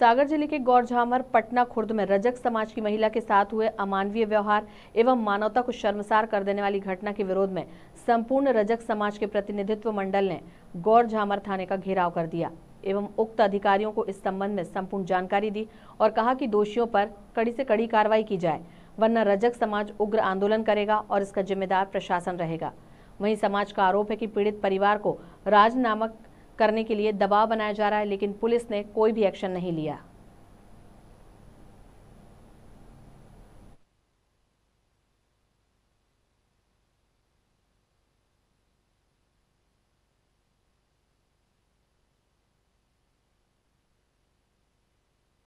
सागर जिले के गौरझामर पटना खुर्द में रजक समाज की महिला के साथ हुए अमानवीय व्यवहार एवं मानवता को शर्मसार कर देने वाली घटना के विरोध में संपूर्ण रजक समाज के प्रतिनिधित्व मंडल ने गौरझामर थाने का घेराव कर दिया एवं उक्त अधिकारियों को इस संबंध में संपूर्ण जानकारी दी और कहा कि दोषियों पर कड़ी से कड़ी कार्रवाई की जाए वरना रजक समाज उग्र आंदोलन करेगा और इसका जिम्मेदार प्रशासन रहेगा वहीं समाज का आरोप है कि पीड़ित परिवार को राज नामक करने के लिए दबाव बनाया जा रहा है लेकिन पुलिस ने कोई भी एक्शन नहीं लिया